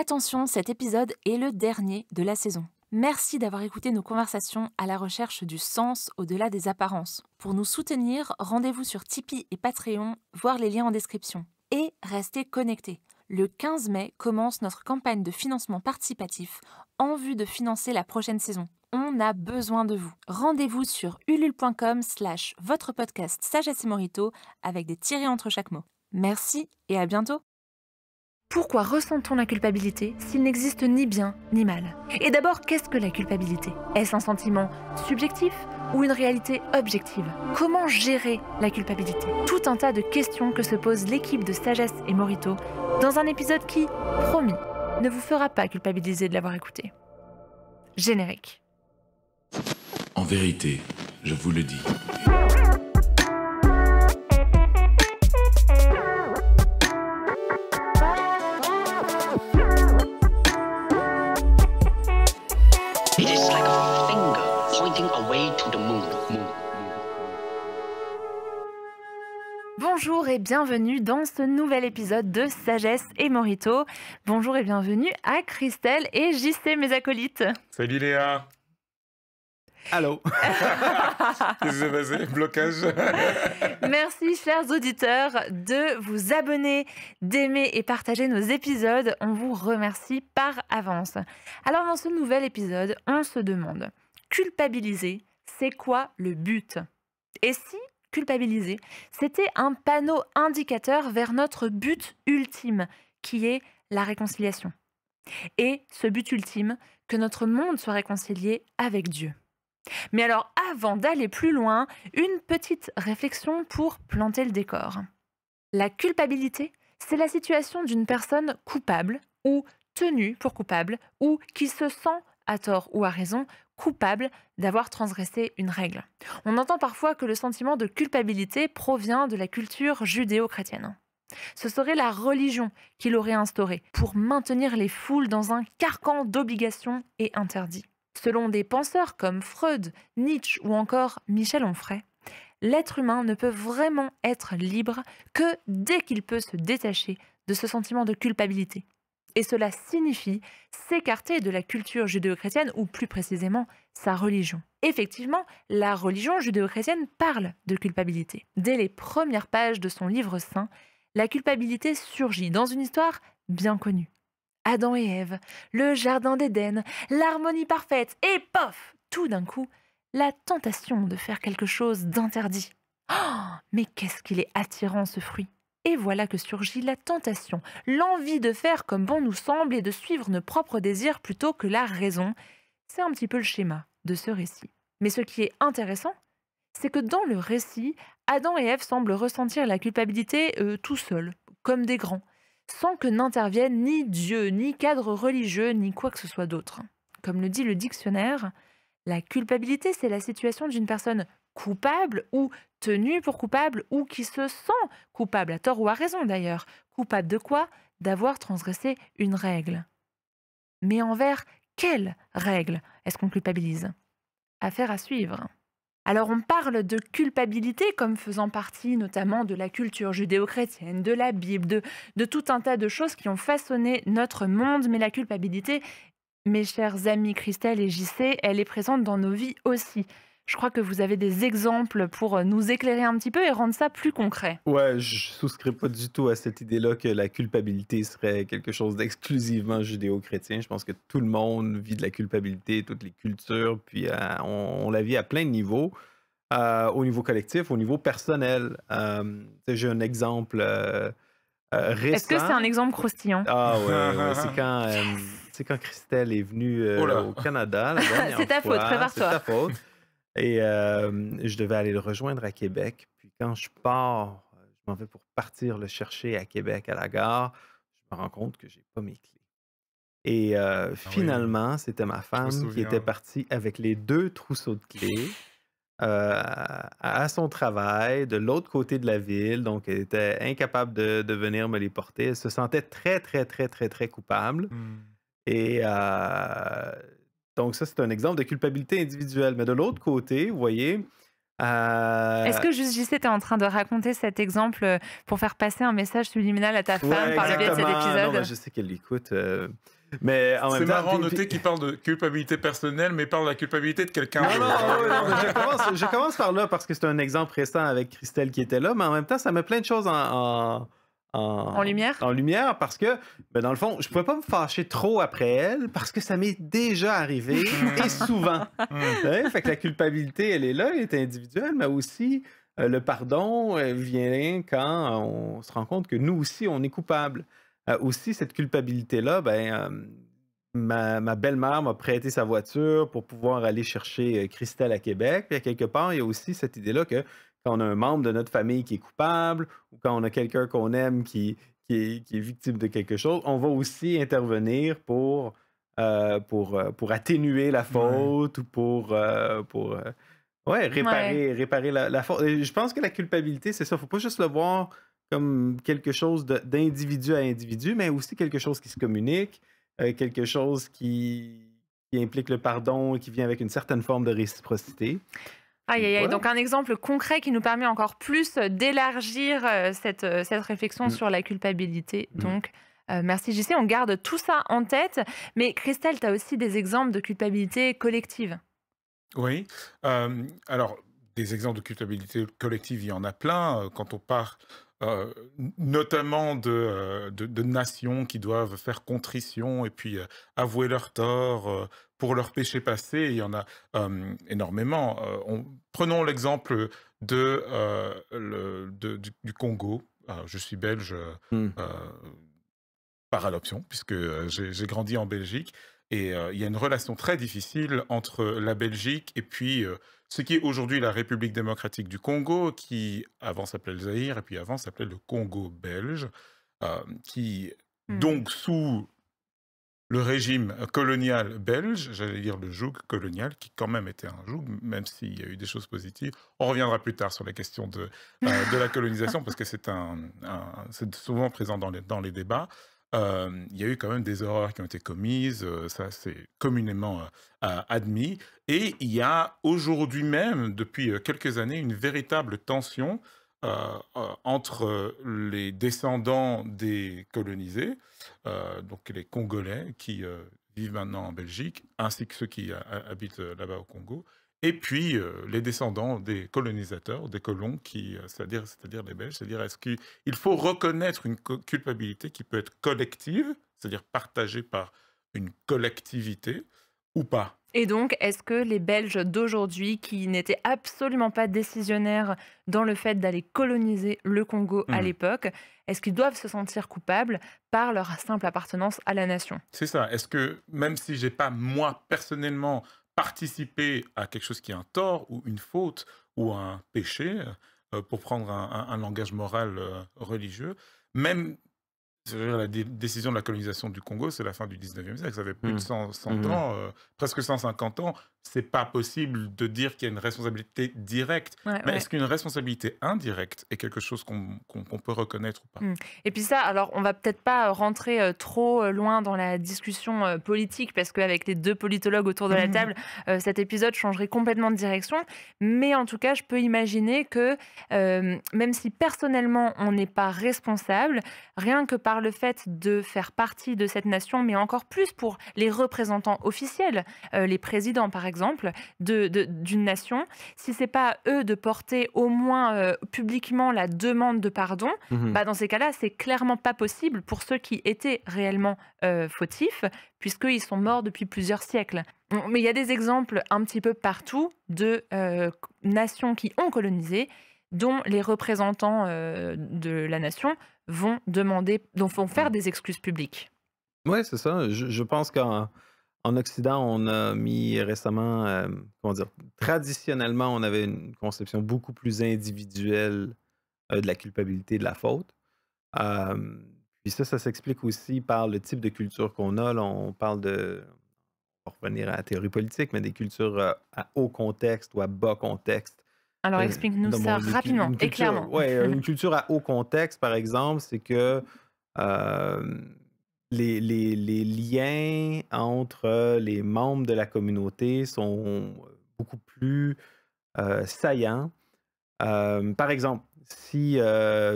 Attention, cet épisode est le dernier de la saison. Merci d'avoir écouté nos conversations à la recherche du sens au-delà des apparences. Pour nous soutenir, rendez-vous sur Tipeee et Patreon, voir les liens en description. Et restez connectés. Le 15 mai commence notre campagne de financement participatif en vue de financer la prochaine saison. On a besoin de vous. Rendez-vous sur ulule.com slash votre podcast Sagesse et Morito avec des tirés entre chaque mot. Merci et à bientôt pourquoi ressent-on la culpabilité s'il n'existe ni bien ni mal Et d'abord, qu'est-ce que la culpabilité Est-ce un sentiment subjectif ou une réalité objective Comment gérer la culpabilité Tout un tas de questions que se pose l'équipe de Sagesse et Morito dans un épisode qui, promis, ne vous fera pas culpabiliser de l'avoir écouté. Générique. En vérité, je vous le dis, Bonjour et bienvenue dans ce nouvel épisode de Sagesse et Morito. Bonjour et bienvenue à Christelle et JC, mes acolytes. Salut Léa. Allô Qu'est-ce Blocage Merci, chers auditeurs, de vous abonner, d'aimer et partager nos épisodes. On vous remercie par avance. Alors, dans ce nouvel épisode, on se demande culpabiliser, c'est quoi le but Et si culpabiliser, c'était un panneau indicateur vers notre but ultime, qui est la réconciliation. Et ce but ultime, que notre monde soit réconcilié avec Dieu. Mais alors, avant d'aller plus loin, une petite réflexion pour planter le décor. La culpabilité, c'est la situation d'une personne coupable ou tenue pour coupable ou qui se sent, à tort ou à raison, coupable d'avoir transgressé une règle. On entend parfois que le sentiment de culpabilité provient de la culture judéo-chrétienne. Ce serait la religion qui l'aurait instauré pour maintenir les foules dans un carcan d'obligations et interdits. Selon des penseurs comme Freud, Nietzsche ou encore Michel Onfray, l'être humain ne peut vraiment être libre que dès qu'il peut se détacher de ce sentiment de culpabilité, et cela signifie s'écarter de la culture judéo-chrétienne ou plus précisément sa religion. Effectivement, la religion judéo-chrétienne parle de culpabilité. Dès les premières pages de son livre saint, la culpabilité surgit dans une histoire bien connue. Adam et Ève, le jardin d'Éden, l'harmonie parfaite, et pof Tout d'un coup, la tentation de faire quelque chose d'interdit. Oh, mais qu'est-ce qu'il est attirant ce fruit et voilà que surgit la tentation, l'envie de faire comme bon nous semble et de suivre nos propres désirs plutôt que la raison. C'est un petit peu le schéma de ce récit. Mais ce qui est intéressant, c'est que dans le récit, Adam et Ève semblent ressentir la culpabilité euh, tout seuls, comme des grands, sans que n'interviennent ni Dieu, ni cadre religieux, ni quoi que ce soit d'autre. Comme le dit le dictionnaire, la culpabilité, c'est la situation d'une personne coupable ou tenu pour coupable ou qui se sent coupable, à tort ou à raison d'ailleurs. Coupable de quoi D'avoir transgressé une règle. Mais envers quelle règle est-ce qu'on culpabilise Affaire à suivre. Alors on parle de culpabilité comme faisant partie notamment de la culture judéo-chrétienne, de la Bible, de, de, tout un tas de choses qui ont façonné notre monde, mais la culpabilité, mes chers amis Christelle et JC, elle est présente dans nos vies aussi. Je crois que vous avez des exemples pour euh, nous éclairer un petit peu et rendre ça plus concret. Ouais, je souscris pas du tout à cette idée-là que la culpabilité serait quelque chose d'exclusivement judéo-chrétien. Je pense que tout le monde vit de la culpabilité, toutes les cultures, puis euh, on, la vit à plein de niveaux. Euh, au niveau collectif, au niveau personnel. J'ai un exemple euh, récent. Est-ce que c'est un exemple croustillant? Ah ouais, c'est quand, quand Christelle est venue oh au Canada. C'est ta faute, prépare-toi. C'est ta faute. Et je devais aller le rejoindre à Québec. Puis quand je pars, je m'en vais pour partir le chercher à Québec à la gare, je me rends compte que j'ai pas mes clés. Et ah finalement, c'était ma femme qui était partie avec les deux trousseaux de clés. à son travail de l'autre côté de la ville, donc elle était incapable de, venir me les porter. Elle se sentait très, très, très, très, très coupable. Mmh. Et donc, ça, c'est un exemple de culpabilité individuelle. Mais de l'autre côté, vous voyez, Est-ce euh que juste JC, en train de raconter cet exemple euh, pour faire passer un message subliminal à ta femme par le biais de cet épisode non, Je sais qu'elle l'écoute. Euh, mais C'est marrant de noter qu'il parle de culpabilité personnelle, mais parle de la culpabilité de quelqu'un. d'autre. non, non, je, commence, par là parce que c'est un exemple récent avec Christelle qui était là, mais en même temps, ça met plein de choses en en, lumière. En lumière parce que, ben, dans le fond, je pourrais pas me fâcher trop après elle parce que ça m'est déjà arrivé et souvent. fait que la culpabilité, elle est là, elle est individuelle, mais aussi euh, le pardon vient quand on se rend compte que nous aussi, on est coupable. Euh, aussi, cette culpabilité-là, ben, euh, ma, belle-mère m'a prêté sa voiture pour pouvoir aller chercher Christelle à Québec. Puis à quelque part, il y a aussi cette idée-là que quand on a un membre de notre famille qui est coupable ou quand on a quelqu'un qu'on aime qui, qui est, victime de quelque chose, on va aussi intervenir pour, euh, pour, euh, pour atténuer la faute ou pour, euh, pour ouais, réparer, réparer la, faute. je pense que la culpabilité, c'est ça. faut pas juste le voir comme quelque chose d'individu à individu, mais aussi quelque chose qui se communique, quelque chose qui, qui implique le pardon et qui vient avec une certaine forme de réciprocité. Aïe, aïe, aïe. Donc un exemple concret qui nous permet encore plus d'élargir euh, euh, cette, réflexion mm. sur la culpabilité. Mm. Donc, euh, merci JC, on garde tout ça en tête. Mais Christelle, tu as aussi des exemples de culpabilité collective. Oui. alors, des exemples de culpabilité collective, il y en a plein. Quand on parle notamment de, de, nations qui doivent faire contrition et puis avouer leur tort, pour leurs péchés passés. il y en a énormément. Euh, prenons l'exemple de, euh, le, du, Congo. je suis belge mmh. euh, par adoption, puisque j'ai grandi en Belgique. Et il y a une relation très difficile entre la Belgique et puis ce qui est aujourd'hui la République démocratique du Congo, qui avant s'appelait le Zaïre et puis avant s'appelait le Congo belge, qui mmh. donc sous le régime colonial belge, j'allais dire le joug colonial, qui quand même était un joug, même s'il y a eu des choses positives. On reviendra plus tard sur la question de, euh, de la colonisation, parce que c'est un, souvent présent dans les, dans les débats. Euh, il y a eu quand même des erreurs qui ont été commises, euh, ça c'est communément admis. Et il y a aujourd'hui même, depuis quelques années, une véritable tension euh, euh, entre euh, les descendants des colonisés, donc les Congolais qui vivent maintenant en Belgique, ainsi que ceux qui habitent là-bas au Congo, et puis les descendants des colonisateurs, des colons, qui, c'est-à-dire, c'est-à-dire les Belges, c'est-à-dire est-ce qu'il faut reconnaître une culpabilité qui peut être collective, c'est-à-dire partagée par une collectivité ou pas et donc, est-ce que les Belges d'aujourd'hui, qui n'étaient absolument pas décisionnaires dans le fait d'aller coloniser le Congo à mmh. l'époque, est-ce qu'ils doivent se sentir coupables par leur simple appartenance à la nation C'est ça. Est-ce que même si j'ai pas moi personnellement participé à quelque chose qui est un tort ou une faute ou un péché, euh, pour prendre un, langage moral euh, religieux, même la décision de la colonisation du Congo, c'est la fin du 19e siècle. Ça fait plus de 100, mmh. mmh. ans, euh, presque 150 ans, c'est pas possible de dire qu'il y a une responsabilité directe. mais est-ce qu'une responsabilité indirecte est quelque chose qu'on peut reconnaître ou pas hmm. Et puis ça, alors on va peut-être pas euh, rentrer euh, trop euh, loin dans la discussion politique parce qu'avec les deux politologues autour de la mmh. table, cet épisode changerait complètement de direction. Mais en tout cas, je peux imaginer que même si personnellement on n'est pas responsable, rien que par le fait de faire partie de cette nation, mais encore plus pour les représentants officiels, les présidents par exemple exemple, d'une de, nation, si c'est pas eux de porter au moins euh, publiquement la demande de pardon, mhm. bah dans ces cas-là, c'est clairement pas possible pour ceux qui étaient réellement euh, fautifs, puisqu'ils sont morts depuis plusieurs siècles. Mais il y a des exemples un petit peu partout de euh, nations qui ont colonisé, dont les représentants de la nation vont demander, donc vont faire des excuses publiques. Ouais, c'est ça. Je, pense qu'un en Occident, on a mis récemment, euh, traditionnellement, on avait une conception beaucoup plus individuelle euh, de la culpabilité de la faute. Euh, puis ça, ça s'explique aussi par le type de culture qu'on a. on parle de, pour revenir à la théorie politique, mais des cultures à haut contexte ou à bas contexte. Alors explique-nous ça rapidement et clairement. Oui, une culture à haut contexte, par exemple, c'est que les, liens entre euh, les membres de la communauté sont beaucoup plus euh, saillants. Euh, par exemple, si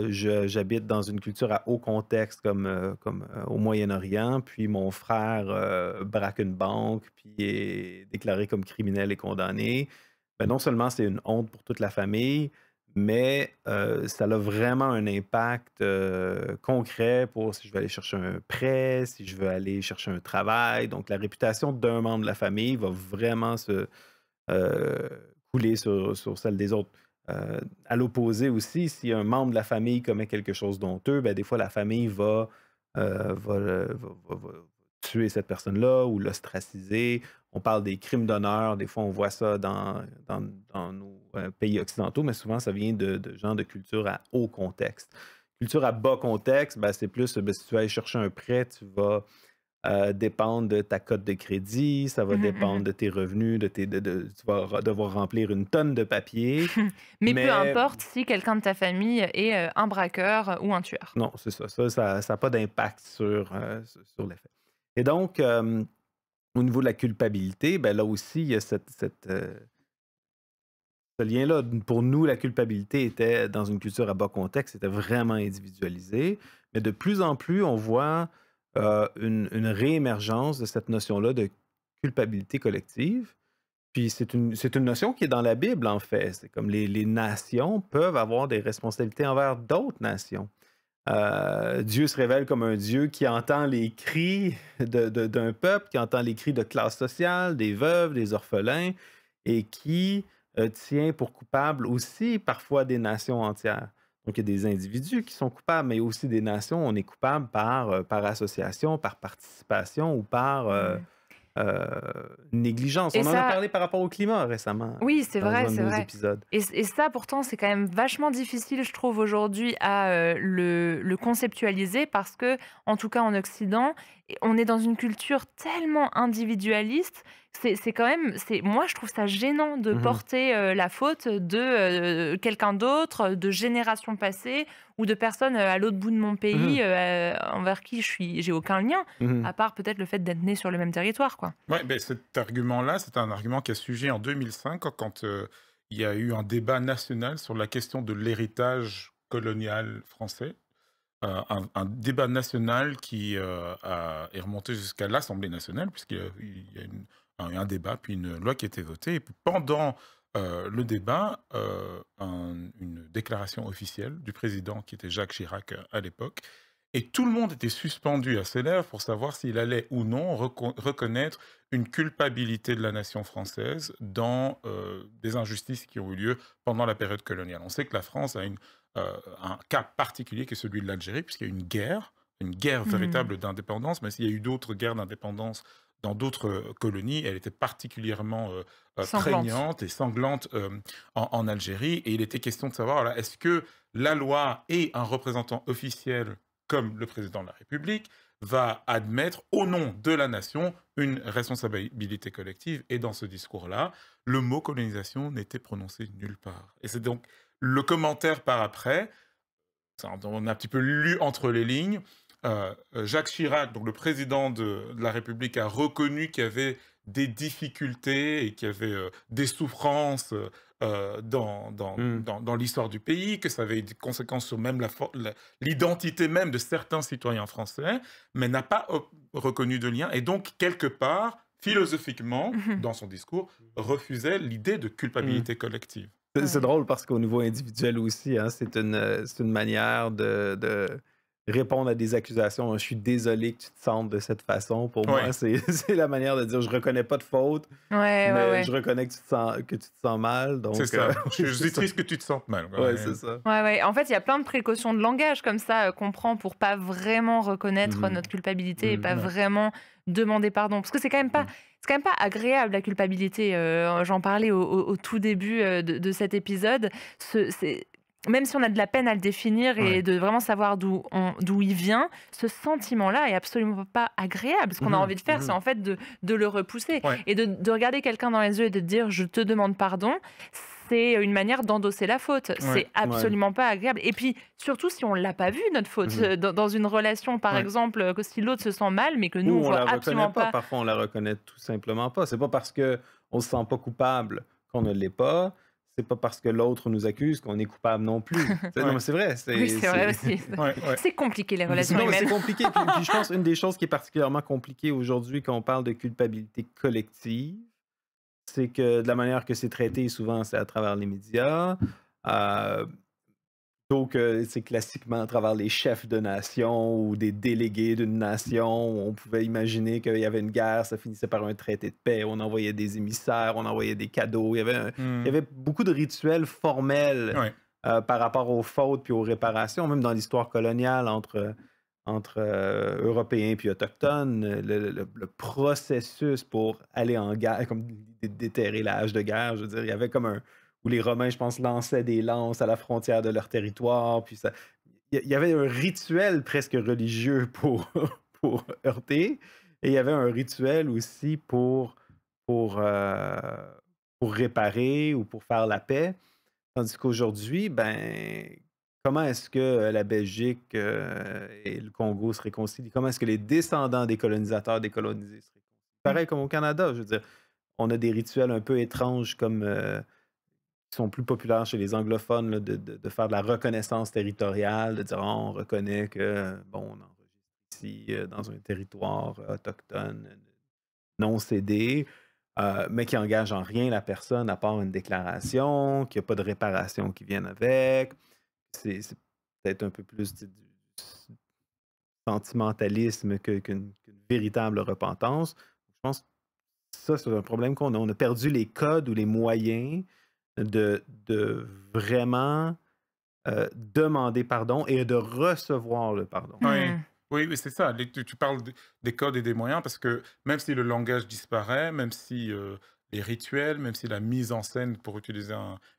j'habite dans une culture à haut contexte comme, au Moyen-Orient, puis mon frère braque une banque, puis est déclaré comme criminel et condamné, ben, non seulement c'est une honte pour toute la famille, mais euh, ça a vraiment un impact euh, concret pour si je veux aller chercher un prêt, si je veux aller chercher un travail. Donc, la réputation d'un membre de la famille va vraiment se euh, couler sur, celle des autres. à l'opposé aussi, si un membre de la famille commet quelque chose d'honteux, ben, des fois, la famille va, tuer cette personne-là ou l'ostraciser. On parle des crimes d'honneur. Des fois, on voit ça dans, dans, dans nos pays occidentaux, mais souvent ça vient de, gens de culture à haut contexte. Culture à bas contexte, ben, c'est plus ben, si tu vas aller chercher un prêt, tu vas euh, dépendre de ta cote de crédit, ça va mmh, mmh, dépendre mmh. de tes revenus, de tes, de, tu vas devoir remplir une tonne de papier. mais, peu importe si quelqu'un de ta famille est euh, un braqueur euh, ou un tueur. Non, c'est ça. Ça n'a pas d'impact sur, sur l'effet. Et donc, au niveau de la culpabilité, ben, là aussi, il y a cette, cette lien-là. Pour nous, la culpabilité était, dans une culture à bas contexte, c'était vraiment individualisé. Mais de plus en plus, on voit euh, une, réémergence de cette notion-là de culpabilité collective. Puis c'est une, une, notion qui est dans la Bible, en fait. C'est comme les, nations peuvent avoir des responsabilités envers d'autres nations. Euh, Dieu se révèle comme un Dieu qui entend les cris d'un peuple, qui entend les cris de classe sociales, des veuves, des orphelins, et qui euh, tient pour coupable aussi parfois des nations entières. Donc, il y a des individus qui sont coupables, mais aussi des nations. On est coupable par, euh, par association, par participation ou par euh, négligence. on en a parlé par rapport au climat récemment. Oui, c'est vrai, c'est vrai. Et, ça, pourtant, c'est quand même vachement difficile, je trouve, aujourd'hui à le, le, conceptualiser parce que, en tout cas en Occident, on est dans une culture tellement individualiste c'est quand même, c'est moi je trouve ça gênant de mhm. porter euh, la faute de euh, quelqu'un d'autre, de générations passées ou de personnes euh, à l'autre bout de mon pays mhm. envers qui je suis, j'ai aucun lien, mhm. à part peut-être le fait d'être né sur le même territoire, quoi. Ouais, ben cet argument-là, c'est un argument qui a sujet en 2005 quand il y a eu un débat national sur la question de l'héritage colonial français. un, débat national qui a, est remonté jusqu'à l'Assemblée nationale, puisqu'il y a une un débat, puis une loi qui était votée. pendant euh, le débat, euh, une déclaration officielle du président, qui était Jacques Chirac euh, à l'époque, et tout le monde était suspendu à ses lèvres pour savoir s'il allait ou non reconnaître une culpabilité de la nation française dans des injustices qui ont eu lieu pendant la période coloniale. On sait que la France a un cas particulier qui est celui de l'Algérie, puisqu'il y a eu une guerre, une guerre mmh. véritable d'indépendance, mais s'il y a eu d'autres guerres d'indépendance dans d'autres euh, colonies, elle était particulièrement euh, euh et sanglante euh, en, en, Algérie. Et il était question de savoir, est-ce que la loi et un représentant officiel comme le président de la République va admettre au nom de la nation une responsabilité collective. Et dans ce discours-là, le mot colonisation n'était prononcé nulle part. Et c'est donc le commentaire par après, on a un petit peu lu entre les lignes, euh, euh, Jacques Chirac, donc le président de, la République, a reconnu qu'il y avait des difficultés et qu'il y avait euh, des souffrances hmm. dans, dans, l'histoire du pays, que ça avait des conséquences sur même l'identité même de certains citoyens français, mais n'a pas reconnu de lien. Et donc, quelque part, philosophiquement, mhm. dans son discours, refusait l'idée de culpabilité hmm. collective. C'est drôle parce qu'au niveau individuel aussi, hein, c'est une, manière de répondre à des accusations. Je suis désolé que tu te sentes de cette façon. Pour moi, c'est la manière de dire je reconnais pas de faute, mais je reconnais que tu te sens, que tu te sens mal. C'est ça. Euh, je suis triste que tu te sentes mal. Ouais, c'est ça. En fait, il y a plein de précautions de langage comme ça euh, qu'on prend pour pas vraiment reconnaître mhm. notre culpabilité et et mhm. pas vraiment demander pardon. Parce que c'est quand même pas. Mhm. C'est quand même pas agréable la culpabilité. Euh, j'en parlais au, tout début de, de cet épisode. Ce, même si on a de la peine à le définir et de vraiment savoir d'où d'où il vient, ce sentiment-là est absolument pas agréable. Ce qu'on a mmh. envie de faire, mmh. c'est en fait de, le repousser et de, regarder quelqu'un dans les yeux et de dire je te demande pardon. C'est une manière d'endosser la faute. c'est absolument pas agréable. Et puis surtout si on l'a pas vu notre faute mmh. dans, une relation, par exemple, que si l'autre se sent mal, mais que nous on, la absolument pas. Parfois on la reconnaît tout simplement pas. C'est pas parce que on se sent pas coupable qu'on ne l'est pas c'est pas parce que l'autre nous accuse qu'on est coupable non plus. Non, mais c'est vrai. C'est c'est compliqué les relations non, humaines. C'est compliqué. je pense une des choses qui est particulièrement compliquée aujourd'hui quand on parle de culpabilité collective, c'est que de la manière que c'est traité, souvent, c'est à travers les médias. Euh, Plutôt que c'est classiquement à travers les chefs de nation ou des délégués d'une nation, on pouvait imaginer qu'il y avait une guerre, ça finissait par un traité de paix, on envoyait des émissaires, on envoyait des cadeaux, il y avait, mm. beaucoup de rituels formels euh, par rapport aux fautes puis aux réparations, même dans l'histoire coloniale entre, euh, Européens puis Autochtones, le, processus pour aller en guerre, comme déterrer l'âge de guerre, je veux dire, il y avait comme un, où les Romains, je pense, lançaient des lances à la frontière de leur territoire. Puis ça, il y avait un rituel presque religieux pour, pour heurter, et il y avait un rituel aussi pour, pour, euh, pour réparer ou pour faire la paix. Tandis qu'aujourd'hui, ben, comment est-ce que euh, la Belgique euh, et le Congo se réconcilient? Comment est-ce que les descendants des colonisateurs décolonisés se réconcilient? Mmh. Pareil comme au Canada, je veux dire, on a des rituels un peu étranges comme sont plus populaires chez les anglophones de, de, faire de la reconnaissance territoriale, de dire ah, on reconnaît que, bon, on enregistre ici euh, dans un territoire autochtone non cédé, euh, mais qui engage en rien la personne à part une déclaration, qu'il n'y a pas de réparation qui vienne avec. C'est peut-être un peu plus du, sentimentalisme qu'une véritable repentance. Je pense que ça, c'est un problème qu'on a. On a perdu les codes ou les moyens de, vraiment euh, demander pardon et de recevoir le pardon. Oui. Mmh. c'est ça. tu, parles des codes et des moyens parce que même si le langage disparaît, même si euh, les rituels, même si la mise en scène, pour utiliser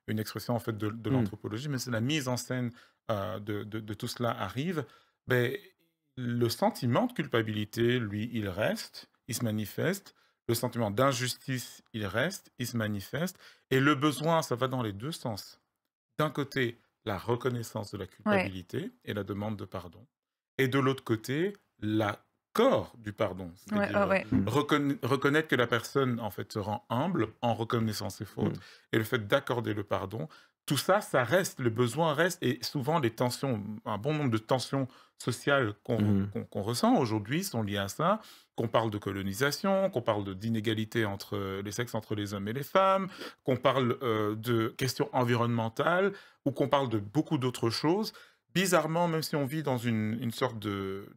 une expression en fait de, mmh. l'anthropologie, même si la mise en scène euh, de, tout cela arrive, ben, le sentiment de culpabilité, lui, il reste, il se manifeste, le sentiment d'injustice, il reste, il se manifeste, et le besoin, ça va dans les deux sens. D'un côté, la reconnaissance de la culpabilité et la demande de pardon, et de l'autre côté, l'accord du pardon, c'est-à-dire ah euh, mm. reconnaître que la personne en fait se rend humble en reconnaissant ses fautes, mm. et le fait d'accorder le pardon, tout ça, ça reste, le besoin reste, et souvent les tensions, un bon nombre de tensions sociales mmh. qu'on ressent aujourd'hui sont liées à ça, qu'on parle de colonisation, qu'on parle d'inégalité entre les sexes, entre les hommes et les femmes, qu'on parle euh, de questions environnementales, ou qu'on parle de beaucoup d'autres choses. Bizarrement, même si on vit dans une, sorte de,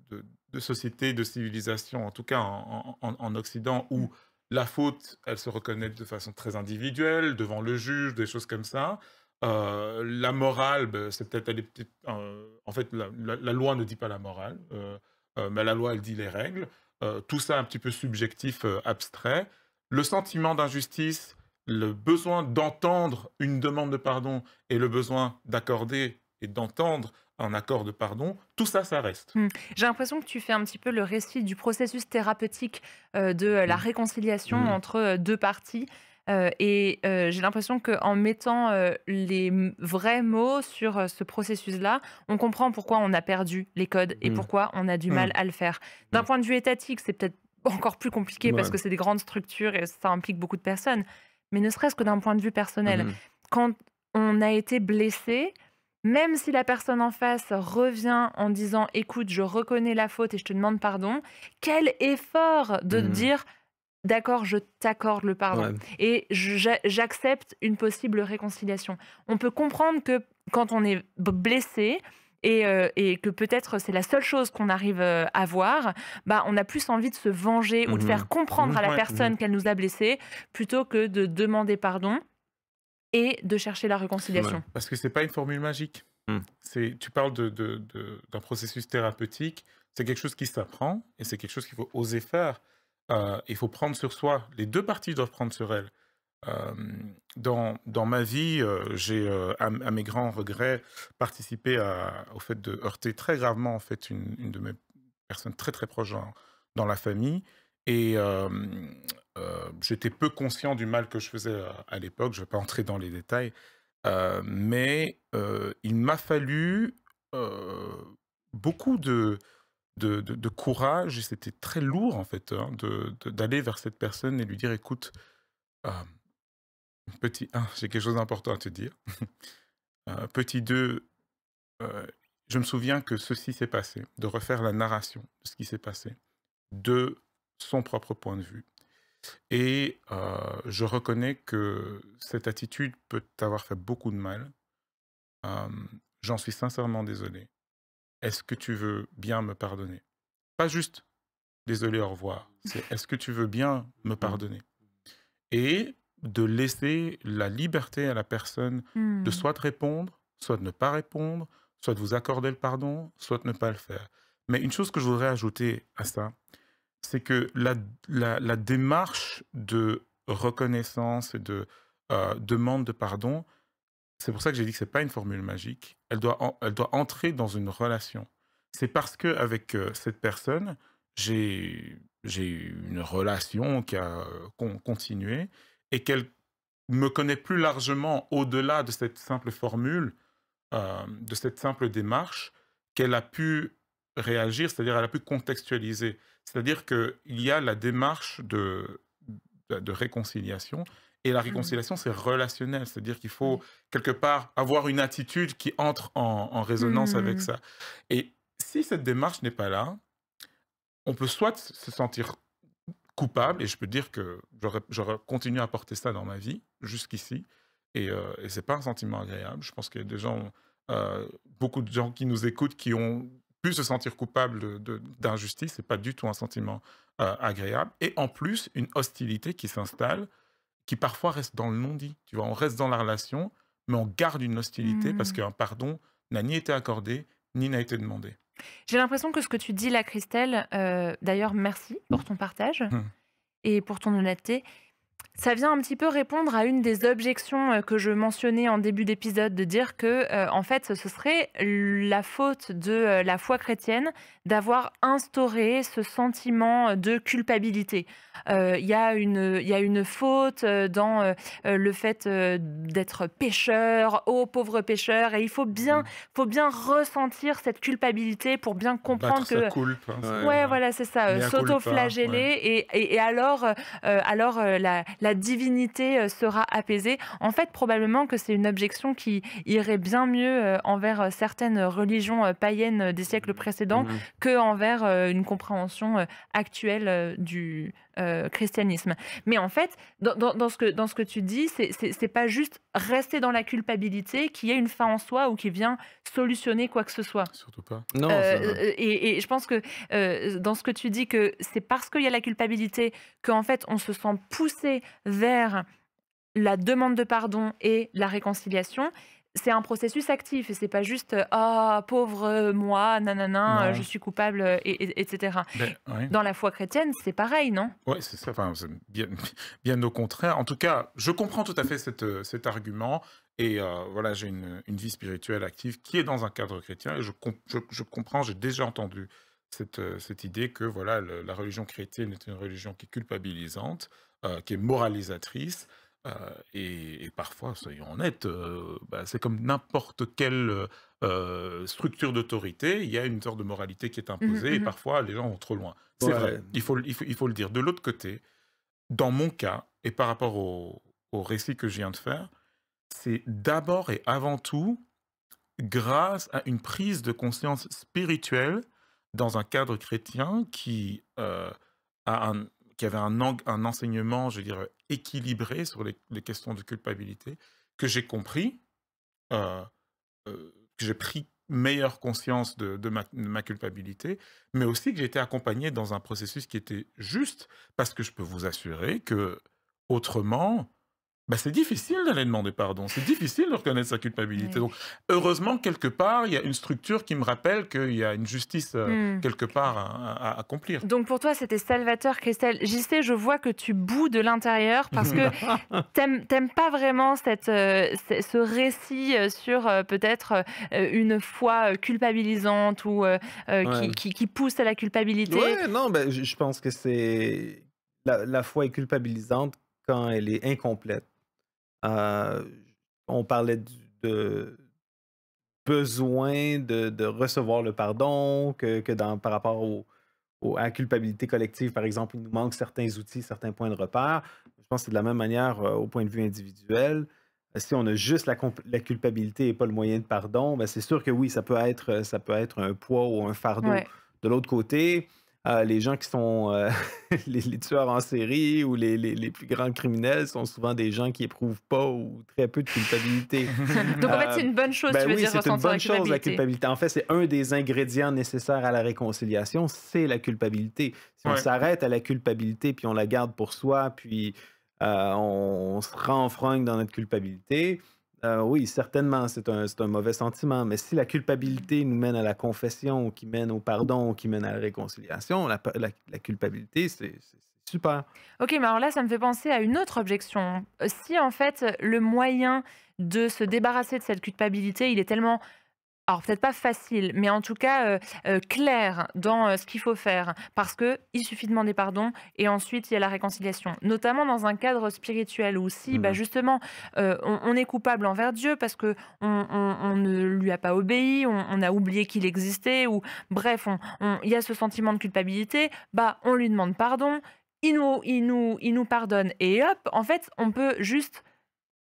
société, de civilisation, en tout cas en Occident, où la faute, elle se reconnaît de façon très individuelle, devant le juge, des choses comme ça, euh, la morale, ben, c'est peut-être euh, en fait la, loi ne dit pas la morale, euh, mais la loi elle dit les règles. tout ça un petit peu subjectif, abstrait. Le sentiment d'injustice, le besoin d'entendre une demande de pardon et le besoin d'accorder et d'entendre un accord de pardon, tout ça, ça reste. Hmm. J'ai l'impression que tu fais un petit peu le récit du processus thérapeutique de la hmm. réconciliation hmm. entre deux parties euh, et euh, j'ai l'impression qu'en mettant euh, les vrais mots sur ce processus-là, on comprend pourquoi on a perdu les codes et mmh. pourquoi on a du mmh. mal à le faire. D'un mmh. point de vue étatique, c'est peut-être encore plus compliqué parce que c'est des grandes structures et ça implique beaucoup de personnes. Mais ne serait-ce que d'un point de vue personnel, quand on a été blessé, même si la personne en face revient en disant écoute, je reconnais la faute et je te demande pardon, quel effort de dire d'accord, je t'accorde le pardon. Et j'accepte une possible réconciliation. On peut comprendre que quand on est blessé, euh, et, que peut-être c'est la seule chose qu'on arrive euh, à voir, bah, on a plus envie de se venger ou de mmh faire comprendre à la mmh personne mmh qu'elle nous a blessé, plutôt que de demander pardon et de chercher la réconciliation. Parce que c'est pas une formule magique. C'est, tu parles d'un processus thérapeutique, c'est quelque chose qui s'apprend et c'est quelque chose qu'il faut oser faire. Euh, il faut prendre sur soi. Les deux parties doivent prendre sur elles. Euh, dans, dans ma vie, euh, j'ai, à, mes grands regrets, participé au fait de heurter très gravement en fait une, de mes personnes très très proches dans, dans la famille. Et j'étais peu conscient du mal que je faisais à, à l'époque. Je ne vais pas entrer dans les détails, mais il m'a fallu beaucoup de de, courage et c'était très lourd en fait hein, d'aller vers cette personne et lui dire écoute, euh, petit 1, ah, j'ai quelque chose d'important à te dire. Euh, petit 2, euh, je me souviens que ceci s'est passé, de refaire la narration de ce qui s'est passé de son propre point de vue. Et je reconnais que cette attitude peut t'avoir fait beaucoup de mal. J'en suis sincèrement désolé est-ce que tu veux bien me pardonner Pas juste désolé, au revoir. C'est est-ce que tu veux bien me mmh. pardonner Et de laisser la liberté à la personne de mmh. soit répondre, soit de ne pas répondre, soit de vous accorder le pardon, soit de ne pas le faire. Mais une chose que je voudrais ajouter à ça, c'est que la, démarche de reconnaissance et de euh, demande de pardon, c'est pour ça que j'ai dit que c'est pas une formule magique. Elle doit, elle doit entrer dans une relation. C'est parce que avec euh, cette personne, j'ai eu une relation qui a euh, continué et qu'elle me connaît plus largement au-delà de cette simple formule, euh, de cette simple démarche, qu'elle a pu réagir, c'est-à-dire elle a pu contextualiser. C'est-à-dire qu'il y a la démarche de, de réconciliation, et la mmh réconciliation, c'est relationnel, c'est-à-dire qu'il faut quelque part avoir une attitude qui entre en, résonance avec mmh. ça. Et si cette démarche n'est pas là, on peut soit se sentir coupable, et je peux dire que j'aurais continué à porter ça dans ma vie jusqu'ici, et, ce euh, et c'est pas un sentiment agréable. Je pense qu'il y a des gens, euh, beaucoup de gens qui nous écoutent, qui ont pu se sentir coupables d'injustice, n'est pas du tout un sentiment euh, agréable, et en plus une hostilité qui s'installe qui parfois reste dans le non-dit. Tu vois, on reste dans la relation, mais on garde une hostilité parce hmm. qu'un pardon n'a ni été accordé, ni n'a été demandé. J'ai l'impression que ce que tu dis là, Christelle, euh, d'ailleurs, merci pour hmm. ton partage hmm. et pour ton honnêteté ça vient un petit peu répondre à une des objections euh, que je mentionnais en début d'épisode, de dire que, euh, en fait, ce serait la faute de euh, la foi chrétienne d'avoir instauré ce sentiment de culpabilité. Il y, y, a une faute dans le fait d'être pécheur, ô pauvre pécheur, et il faut bien, mmh. faut bien ressentir cette culpabilité pour bien comprendre que. Hein, ouais, voilà, c'est ça, s'autoflageller, et, et, alors, alors la la divinité euh, sera apaisée. En fait, probablement que c'est une objection qui irait bien mieux euh, envers euh, certaines religions païennes des siècles précédents qu'envers mm-hmm. que envers une compréhension actuelle du, euh, christianisme. Mais en fait, dans, ce, que, dans ce que tu dis, c'est pas juste rester dans la culpabilité qui a une fin en soi ou qui vient solutionner quoi que ce soit. Surtout pas. Non. Euh, euh, et, je pense que dans ce que tu dis, que c'est parce qu'il y a la culpabilité qu'en fait on se sent poussé vers la demande de pardon et la réconciliation, c'est un processus actif. et C'est pas juste euh, ah pauvre euh, moi, nanana, euh, je suis coupable, et, etc. Ben, dans la foi chrétienne, c'est pareil, non Oui, c'est ça. bien, au contraire. En tout cas, je comprends tout à fait cet argument. Et voilà, j'ai une, vie spirituelle active qui est dans un cadre chrétien. Et je, comprends, j'ai déjà entendu cette, idée que voilà, la religion chrétienne est une religion qui est culpabilisante, qui est moralisatrice. Euh, et, parfois, soyons honnêtes, euh, bah, c'est comme n'importe quelle euh, structure d'autorité, il y a une sorte de moralité qui est mmh imposée et mmh parfois les gens vont trop loin. C'est vrai, il faut, il, faut, le dire. De l'autre côté, dans mon cas, et par rapport au, récit que je viens de faire, c'est d'abord et avant tout grâce à une prise de conscience spirituelle dans un cadre chrétien qui, a un, qui avait un, un enseignement, je dirais, équilibré sur les, questions de culpabilité, que j'ai compris, euh, euh, que j'ai pris meilleure conscience de, ma, ma, culpabilité, mais aussi que j'ai été accompagné dans un processus qui était juste, parce que je peux vous assurer que autrement, bah, c'est difficile d'aller demander pardon, c'est difficile de reconnaître sa culpabilité. Donc, heureusement, quelque part, il y a une structure qui me rappelle qu'il y a une justice euh, hmm. quelque part à, accomplir. Donc pour toi, c'était salvateur, Christelle. J'y sais, je vois que tu boues de l'intérieur parce que t'aimes pas vraiment cette, euh, ce récit euh, sur peut-être une foi culpabilisante ou qui, pousse à la culpabilité. Oui, non, ben, je pense que c'est la foi est culpabilisante quand elle est incomplète euh, on parlait du, de besoin de, recevoir le pardon, que, dans, par rapport à la culpabilité collective, par exemple, il nous manque certains outils, certains points de repère. Je pense que c'est de la même manière euh, au point de vue individuel. Si on a juste la, culpabilité et pas le moyen de pardon, ben c'est sûr que oui, ça peut être, ça peut être un poids ou un fardeau. De l'autre côté, euh, les gens qui sont euh, les, tueurs en série ou les, les, plus grands criminels sont souvent des gens qui éprouvent pas ou très peu de culpabilité. Donc en fait, c'est une bonne chose, de euh, tu veux ben oui, c'est une bonne chose, la culpabilité. En fait, c'est un des ingrédients nécessaires à la réconciliation, c'est la culpabilité. Si on s'arrête à la culpabilité, puis on la garde pour soi, puis on, se renfrogne dans notre culpabilité, euh, oui, certainement, c'est un, mauvais sentiment, mais si la culpabilité nous mène à la confession, qui mène au pardon, qui mène à la réconciliation, la, la culpabilité, c'est super. Ok, mais alors là, ça me fait penser à une autre objection. Euh, si en fait, le moyen de se débarrasser de cette culpabilité, il est tellement alors peut-être pas facile, mais en tout cas euh, euh, clair dans euh, ce qu'il faut faire, parce que il suffit de demander pardon et ensuite il y a la réconciliation, notamment dans un cadre spirituel où si, bah, mmh. justement, on, est coupable envers Dieu parce que on, ne lui a pas obéi, on, a oublié qu'il existait ou bref, il y a ce sentiment de culpabilité, bah on lui demande pardon, il nous, il nous pardonne et hop, en fait, on peut juste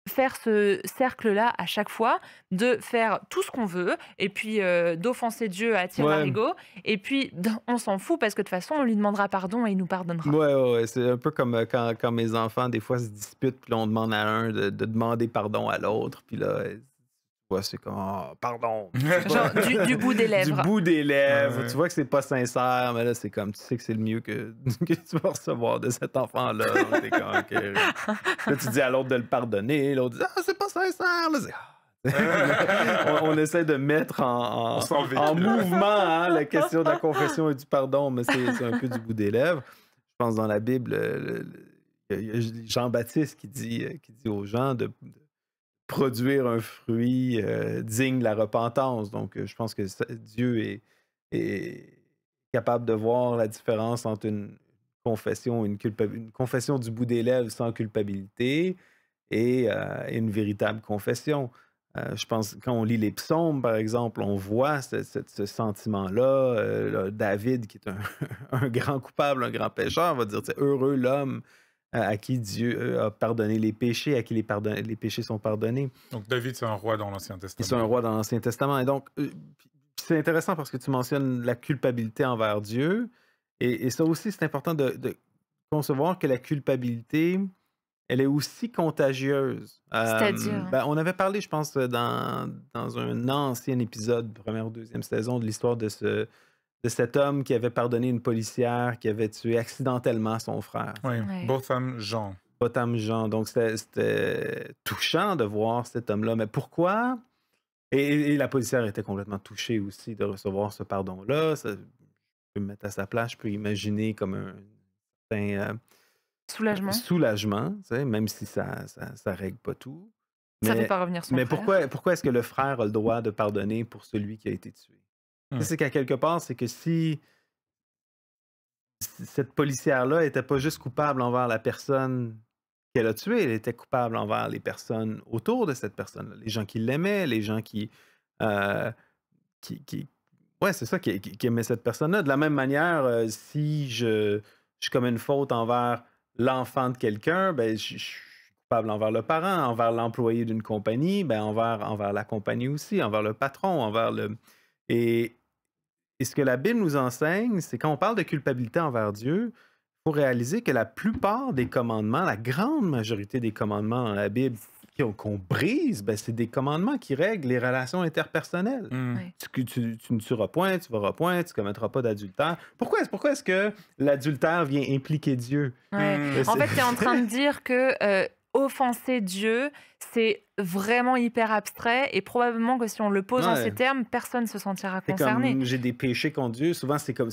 faire ce cercle-là à chaque fois, de faire tout ce qu'on veut, et puis euh, d'offenser Dieu à Tirarigo et puis on s'en fout parce que de toute façon, on lui demandera pardon et il nous pardonnera. Ouais, ouais, c'est un peu comme euh, quand, mes enfants, des fois, se disputent, puis on demande à un de, de demander pardon à l'autre, puis là, c'est comme, pardon. du, bout des lèvres. Du bout des lèvres. Tu vois que c'est pas sincère, mais là, c'est comme, tu sais que c'est le mieux que, que, tu vas recevoir de cet enfant-là. tu dis à l'autre de le pardonner. L'autre dit, ah, c'est pas sincère. Ah. on, essaie de mettre en, en, mouvement hein, la question de la confession et du pardon, mais c'est un peu du bout des lèvres. Je pense dans la Bible, Jean-Baptiste qui dit, qui dit aux gens de produire un fruit euh, digne de la repentance. Donc, euh, je pense que Dieu est, capable de voir la différence entre une confession, une, confession du bout des lèvres sans culpabilité et euh, une véritable confession. je pense quand on lit les psaumes, par exemple, on voit ce, sentiment-là. David, qui est un, un, grand coupable, un grand pécheur, va dire Heureux l'homme à qui Dieu euh, a pardonné les péchés, à qui les, péchés sont pardonnés. Donc David, c'est un roi dans l'Ancien Testament. C'est un roi dans l'Ancien Testament. Et donc, euh, c'est intéressant parce que tu mentionnes la culpabilité envers Dieu. Et, ça aussi, c'est important de, concevoir que la culpabilité, elle est aussi contagieuse. C'est-à-dire? Euh, ben, on avait parlé, je pense, dans, dans un ancien épisode, première ou deuxième saison, de l'histoire de ce de cet homme qui avait pardonné une policière qui avait tué accidentellement son frère. Oui, Botham Jean. Botham Jean. Donc, c'était touchant de voir cet homme-là. Mais pourquoi? Et, la policière était complètement touchée aussi de recevoir ce pardon-là. Je peux me mettre à sa place, je peux imaginer comme un, euh, soulagement. soulagement même si ça ne ça, règle pas tout. Mais, ça ne pas revenir sur Mais pourquoi, pourquoi est-ce que le frère a le droit de pardonner pour celui qui a été tué? Mmh. C'est qu'à quelque part, c'est que si cette policière-là n'était pas juste coupable envers la personne qu'elle a tuée, elle était coupable envers les personnes autour de cette personne-là, les gens qui l'aimaient, les gens qui, euh, qui, Ouais, c'est ça, qui, qui, cette personne-là. De la même manière, euh, si je, je commets une faute envers l'enfant de quelqu'un, ben, je, suis coupable envers le parent, envers l'employé d'une compagnie, ben, envers, envers la compagnie aussi, envers le patron, envers le. Et, et ce que la Bible nous enseigne, c'est quand on parle de culpabilité envers Dieu, il faut réaliser que la plupart des commandements, la grande majorité des commandements dans la Bible qu'on brise, ben c'est des commandements qui règlent les relations interpersonnelles. Mmh. Tu, ne tueras point, tu ne verras point, tu ne commettras pas d'adultère. Pourquoi, est-ce que l'adultère vient impliquer Dieu? En fait, tu es en train de dire que euh, offenser Dieu, c'est vraiment hyper abstrait et probablement que si on le pose dans en ces termes, personne ne se sentira concerné. J'ai des péchés contre Dieu, souvent c'est comme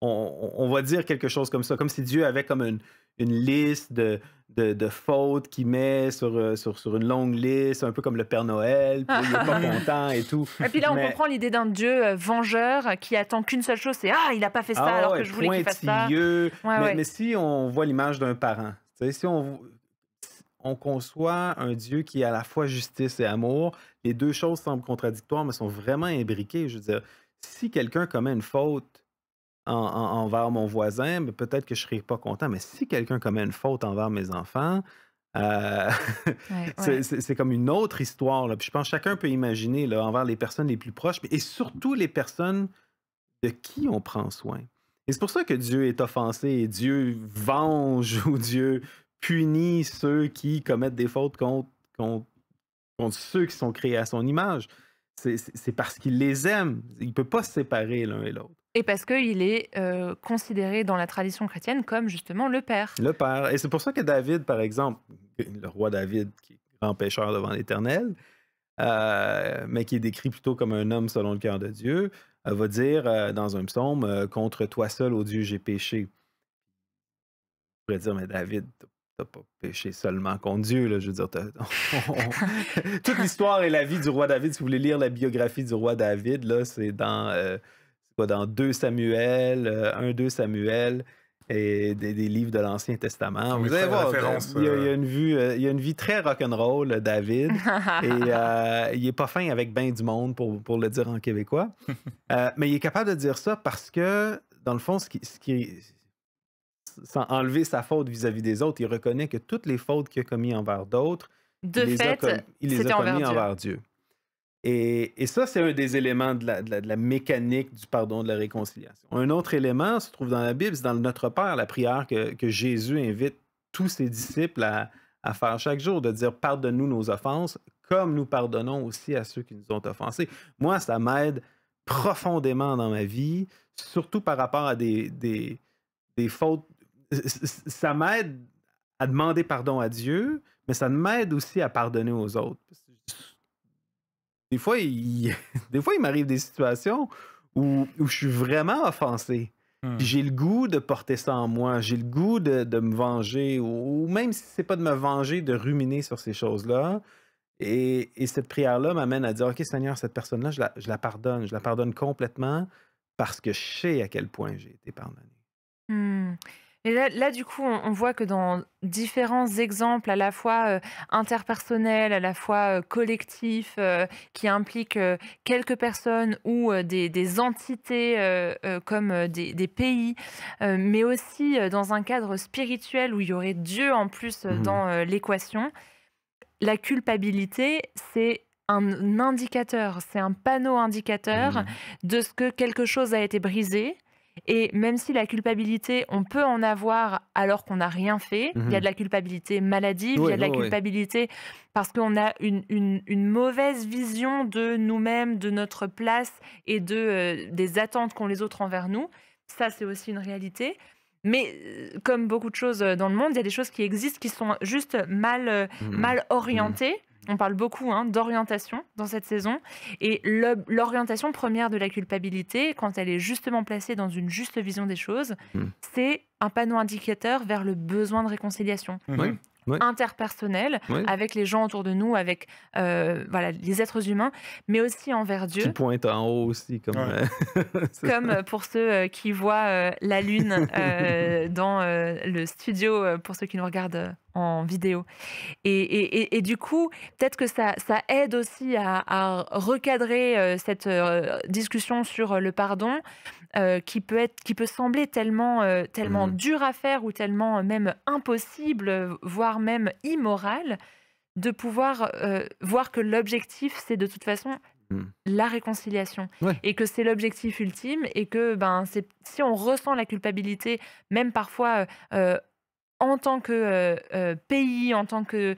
on, va dire quelque chose comme ça, comme si Dieu avait comme une, liste de, de, fautes qu'il met euh, sur, sur, une longue liste, un peu comme le Père Noël, puis il n'est pas content et tout. Et puis là, on comprend l'idée d'un Dieu euh, vengeur qui attend qu'une seule chose, c'est Ah, il n'a pas fait ah ça alors que je voulais qu'il fasse ça. Mais, si on voit l'image d'un parent, si on, on conçoit un Dieu qui est à la fois justice et amour. Les deux choses semblent contradictoires, mais sont vraiment imbriquées. Je veux dire, si quelqu'un commet une faute en, envers mon voisin, ben, peut-être que je ne serai pas content, mais si quelqu'un commet une faute envers mes enfants, euh, c'est comme une autre histoire. je pense que chacun peut imaginer envers les personnes les plus proches, et surtout les personnes de qui on prend soin. Et c'est pour ça que Dieu est offensé et Dieu venge ou Dieu punit ceux qui commettent des fautes contre, ceux qui sont créés à son image. C'est parce qu'il les aime. Il ne peut pas se séparer l'un et l'autre. Et parce qu'il est euh, considéré dans la tradition chrétienne comme justement le Père. Le Père. Et c'est pour ça que David, par exemple, le roi David, qui est grand pécheur devant l'Éternel, euh, mais qui est décrit plutôt comme un homme selon le cœur de Dieu, euh, va dire dans un psaume Contre toi seul, ô Dieu, j'ai péché. On pourrait dire Mais David, t'as pas péché seulement contre Dieu. Là, je veux dire, toute l'histoire et la vie du roi David, si vous voulez lire la biographie du roi David, c'est dans, euh, dans 2 Samuel, 1, euh, 2 Samuel et des, livres de l'Ancien Testament. Vous allez voir, euh, il y, a, une vue, il y une vie très rock'n'roll, David, et il est pas fin avec ben du monde, pour, le dire en québécois. mais il est capable de dire ça parce que, dans le fond, ce qui, ce qui sans enlever sa faute vis-à-vis des autres, il reconnaît que toutes les fautes qu'il a commises envers d'autres, il, fait, il les a, commises envers Dieu. Et, ça, c'est un des éléments de la, de, la, mécanique du pardon, de la réconciliation. Un autre élément se trouve dans la Bible, c'est dans le Notre Père, la prière que, Jésus invite tous ses disciples à, faire chaque jour, de dire pardonne-nous nos offenses, comme nous pardonnons aussi à ceux qui nous ont offensés. Moi, ça m'aide profondément dans ma vie, surtout par rapport à des, des fautes ça m'aide à demander pardon à Dieu, mais ça m'aide aussi à pardonner aux autres. Des fois, il, des fois, il m'arrive des situations où, je suis vraiment offensé. Hum. J'ai le goût de porter ça en moi, j'ai le goût de, me venger, ou, même si c'est pas de me venger, de ruminer sur ces choses-là. Et, cette prière-là m'amène à dire Ok, Seigneur, cette personne-là, je la, pardonne, je la pardonne complètement parce que je sais à quel point j'ai été pardonné. Hum là, du coup, on, voit que dans différents exemples, à la fois euh, interpersonnels, à la fois euh, collectifs, euh, qui impliquent quelques personnes ou des, entités comme des, pays, mais aussi dans un cadre spirituel où il y aurait Dieu en plus mmh. dans l'équation, la culpabilité, c'est un indicateur, c'est un panneau indicateur mmh. de ce que quelque chose a été brisé et même si la culpabilité, on peut en avoir alors qu'on n'a rien fait, il y a mmh de la culpabilité maladive, il y a de la culpabilité parce qu'on a une, mauvaise vision de nous-mêmes, de notre place et de, euh, des attentes qu'ont les autres envers nous. Ça, c'est aussi une réalité. Mais euh, comme beaucoup de choses euh, dans le monde, il y a des choses qui existent qui sont juste mal, mmh mmh orientées on parle beaucoup hein, d'orientation dans cette saison. Et l'orientation première de la culpabilité, quand elle est justement placée dans une juste vision des choses, hmm. c'est un panneau indicateur vers le besoin de réconciliation interpersonnel avec les gens autour de nous, avec euh, voilà, les êtres humains, mais aussi envers Dieu. Qui pointe en haut aussi, comme, euh, euh, pour ceux qui voient la lune dans le studio, pour ceux qui nous regardent en vidéo. Et, et, et, du coup, peut-être que ça, ça, aide aussi à, à recadrer cette discussion sur le pardon euh, qui, peut être, qui peut sembler tellement, euh, tellement mhm. dur à faire ou tellement euh, même impossible, voire même immoral, de pouvoir voir que l'objectif, c'est de toute façon mhm. la réconciliation et que c'est l'objectif ultime et que ben si on ressent la culpabilité même parfois en tant que pays, en tant que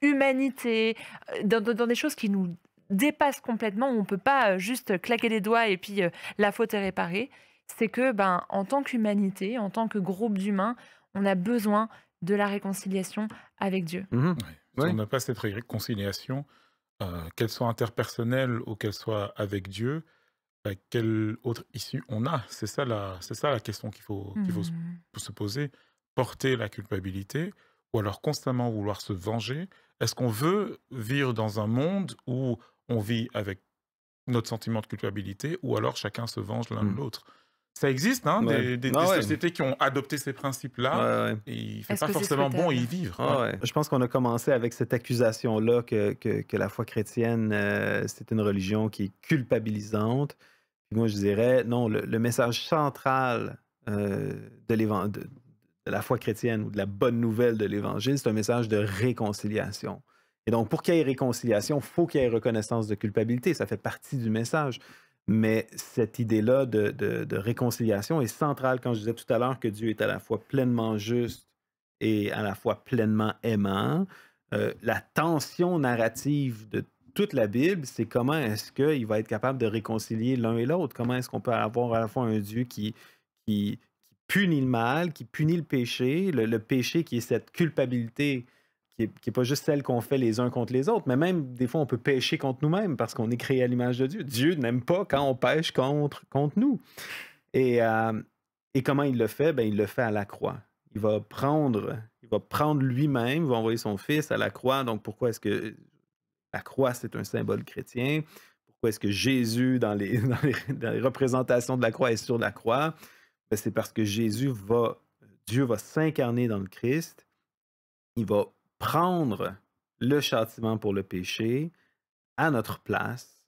humanité, dans, des choses qui nous dépasse complètement, où on ne peut pas euh, juste claquer les doigts et puis euh, la faute est réparée, c'est que ben, en tant qu'humanité, en tant que groupe d'humains, on a besoin de la réconciliation avec Dieu. Mhm. Si on n'a pas cette réconciliation, euh, qu'elle soit interpersonnelle ou qu'elle soit avec Dieu, bah, quelle autre issue on a C'est ça, la, ça la question qu'il faut, qu'il faut mhm. se poser. Porter la culpabilité ou alors constamment vouloir se venger Est-ce qu'on veut vivre dans un monde où on vit avec notre sentiment de culpabilité, ou alors chacun se venge l'un de mmh. l'autre. Ça existe, hein, des, ah sociétés qui ont adopté ces principes-là. il ne fait pas forcément bon y vivre. Ah je pense qu'on a commencé avec cette accusation-là que, la foi chrétienne, euh, c'est une religion qui est culpabilisante. moi, je dirais, non, le, message central euh, de, de la foi chrétienne ou de la bonne nouvelle de l'Évangile, c'est un message de réconciliation. Et donc, pour qu'il y ait réconciliation, il faut qu'il y ait reconnaissance de culpabilité. Ça fait partie du message. Mais cette idée-là de, réconciliation est centrale quand je disais tout à l'heure que Dieu est à la fois pleinement juste et à la fois pleinement aimant. Euh, la tension narrative de toute la Bible, c'est comment est-ce qu'il va être capable de réconcilier l'un et l'autre? Comment est-ce qu'on peut avoir à la fois un Dieu qui, punit le mal, qui punit le péché, le péché qui est cette culpabilité qui n'est pas juste celle qu'on fait les uns contre les autres, mais même des fois, on peut pécher contre nous-mêmes parce qu'on est créé à l'image de Dieu. Dieu n'aime pas quand on pêche contre, contre nous. Et, euh, et comment il le fait? Ben, il le fait à la croix. Il va prendre, il va prendre lui-même, il va envoyer son fils à la croix. Donc, pourquoi est-ce que la croix, c'est un symbole chrétien? Pourquoi est-ce que Jésus, dans les, dans les, représentations de la croix, est sur la croix? Ben, c'est parce que Jésus va, Dieu va s'incarner dans le Christ. Il va prendre le châtiment pour le péché à notre place,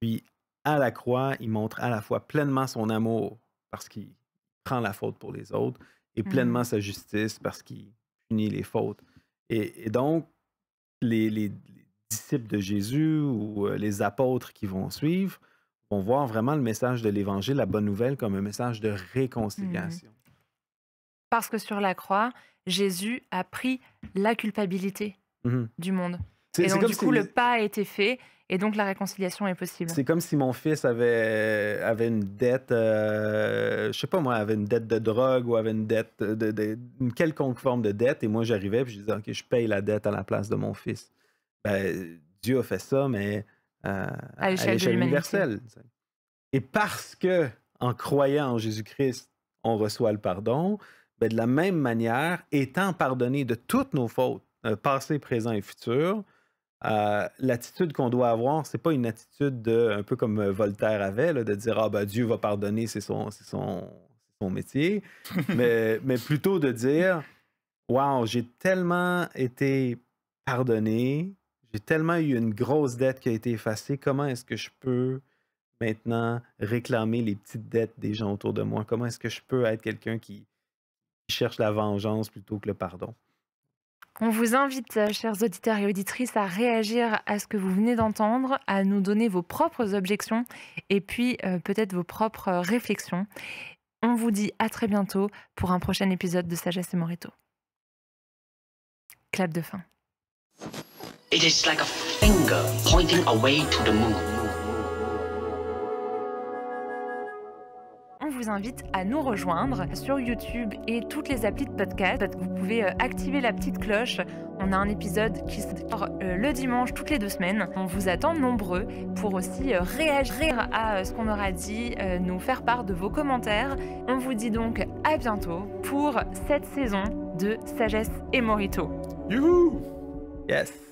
puis à la croix, il montre à la fois pleinement son amour parce qu'il prend la faute pour les autres et pleinement mmh. sa justice parce qu'il punit les fautes. Et, donc, les, disciples de Jésus ou euh, les apôtres qui vont suivre vont voir vraiment le message de l'Évangile, la bonne nouvelle, comme un message de mmh réconciliation. Parce que sur la croix, Jésus a pris la culpabilité mhm. du monde. Et donc, du coup, le pas a été fait, et donc la réconciliation est possible. C'est comme si mon fils avait, avait une dette, euh, je sais pas moi, avait une dette de drogue ou avait une dette, de, une quelconque forme de dette, et moi j'arrivais et je disais, OK, je paye la dette à la place de mon fils. Ben, Dieu a fait ça, mais euh, à l'échelle universelle. Et parce que, en croyant en Jésus-Christ, on reçoit le pardon, ben, de la même manière, étant pardonné de toutes nos fautes, euh, passé, présentes et futures euh, l'attitude qu'on doit avoir, c'est pas une attitude de, un peu comme euh, Voltaire avait, de dire Ah ben Dieu va pardonner, c'est son, son, son, métier. mais, mais, plutôt de dire waouh j'ai tellement été pardonné, j'ai tellement eu une grosse dette qui a été effacée, comment est-ce que je peux maintenant réclamer les petites dettes des gens autour de moi? Comment est-ce que je peux être quelqu'un qui, cherche la vengeance plutôt que le pardon. On vous invite, euh, chers auditeurs et auditrices, à réagir à ce que vous venez d'entendre, à nous donner vos propres objections et puis euh, peut-être vos propres euh, réflexions. On vous dit à très bientôt pour un prochain épisode de Sagesse et Moreto. Clap de fin. It is like a finger pointing away to the moon. vous invite à nous rejoindre sur YouTube et toutes les applis de podcast. Vous pouvez euh, activer la petite cloche. On a un épisode qui sort euh, le dimanche toutes les deux semaines. On vous attend nombreux pour aussi euh, réagir à ce qu'on aura dit, nous faire part de vos commentaires. On vous dit donc à bientôt pour cette saison de Sagesse et Morito. Youhou Yes